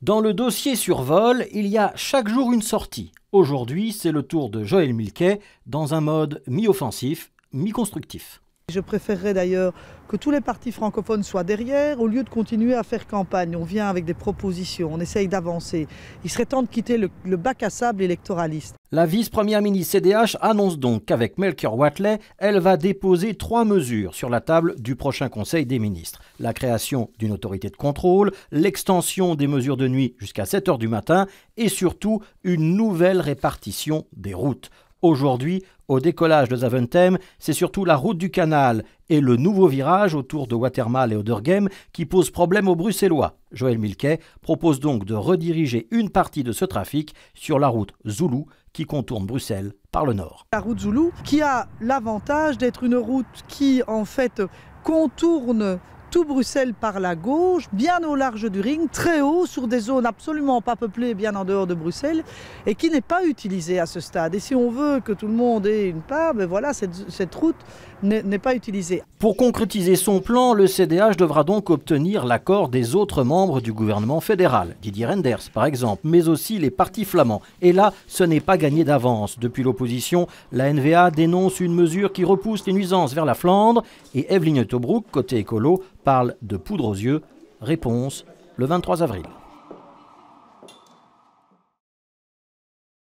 Dans le dossier sur vol, il y a chaque jour une sortie. Aujourd'hui, c'est le tour de Joël Milquet dans un mode mi-offensif, mi-constructif. Je préférerais d'ailleurs que tous les partis francophones soient derrière, au lieu de continuer à faire campagne. On vient avec des propositions, on essaye d'avancer. Il serait temps de quitter le, bac à sable électoraliste. La vice-première ministre CDH annonce donc qu'avec Melchior Watley, elle va déposer trois mesures sur la table du prochain Conseil des ministres. La création d'une autorité de contrôle, l'extension des mesures de nuit jusqu'à 7 h du matin et surtout une nouvelle répartition des routes. Aujourd'hui, au décollage de Zaventem, c'est surtout la route du canal et le nouveau virage autour de Watermal et Odergem qui posent problème aux Bruxellois. Joël Milquet propose donc de rediriger une partie de ce trafic sur la route Zoulou qui contourne Bruxelles par le nord. La route Zoulou qui a l'avantage d'être une route qui en fait contourne tout Bruxelles par la gauche, bien au large du Ring, très haut, sur des zones absolument pas peuplées, bien en dehors de Bruxelles, et qui n'est pas utilisée à ce stade. Et si on veut que tout le monde ait une part, ben voilà, cette, route n'est pas utilisée. Pour concrétiser son plan, le CDH devra donc obtenir l'accord des autres membres du gouvernement fédéral, Didier Renders par exemple, mais aussi les partis flamands. Et là, ce n'est pas gagné d'avance. Depuis l'opposition, la NVA dénonce une mesure qui repousse les nuisances vers la Flandre, et Evelyne Tobruk, côté écolo, parle de poudre aux yeux Réponse le 23 avril.